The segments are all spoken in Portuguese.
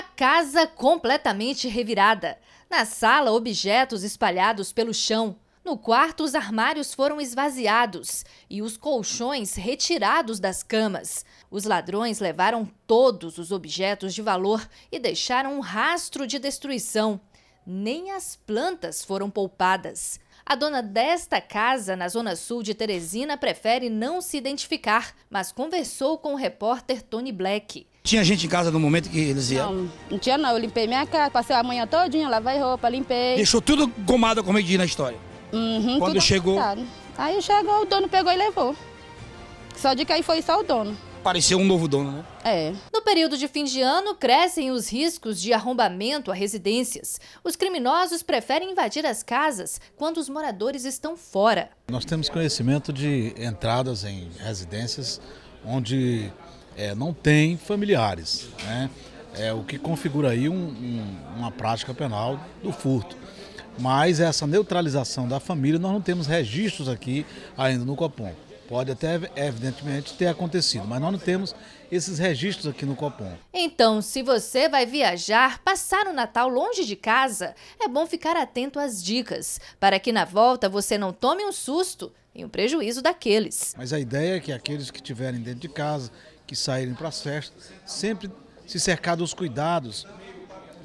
A casa completamente revirada. Na sala, objetos espalhados pelo chão. No quarto, os armários foram esvaziados e os colchões retirados das camas. Os ladrões levaram todos os objetos de valor e deixaram um rastro de destruição. Nem as plantas foram poupadas. A dona desta casa, na zona sul de Teresina, prefere não se identificar, mas conversou com o repórter Tony Black. Tinha gente em casa no momento que eles iam? Não, não tinha não. Eu limpei minha casa, passei a manhã todinha, lavei roupa, limpei. Deixou tudo gomado, como é eu disse na história? Uhum, Quando chegou... Aí chegou, o dono pegou e levou. Só de que aí foi só o dono. Pareceu um novo dono, né? É. No período de fim de ano, crescem os riscos de arrombamento a residências. Os criminosos preferem invadir as casas quando os moradores estão fora. Nós temos conhecimento de entradas em residências onde é, não tem familiares. Né? É o que configura aí um, um, uma prática penal do furto. Mas essa neutralização da família, nós não temos registros aqui ainda no Copom. Pode até, evidentemente, ter acontecido, mas nós não temos esses registros aqui no Copom. Então, se você vai viajar, passar o Natal longe de casa, é bom ficar atento às dicas, para que na volta você não tome um susto e um prejuízo daqueles. Mas a ideia é que aqueles que estiverem dentro de casa, que saírem para as festas, sempre se cercar dos cuidados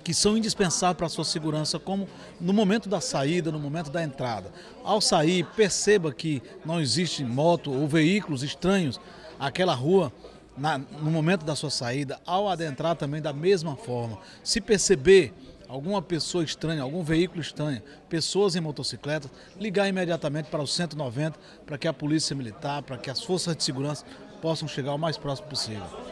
que são indispensáveis para a sua segurança, como no momento da saída, no momento da entrada. Ao sair, perceba que não existe moto ou veículos estranhos àquela rua na, no momento da sua saída, ao adentrar também da mesma forma. Se perceber alguma pessoa estranha, algum veículo estranho, pessoas em motocicletas, ligar imediatamente para o 190 para que a Polícia Militar, para que as forças de segurança possam chegar o mais próximo possível.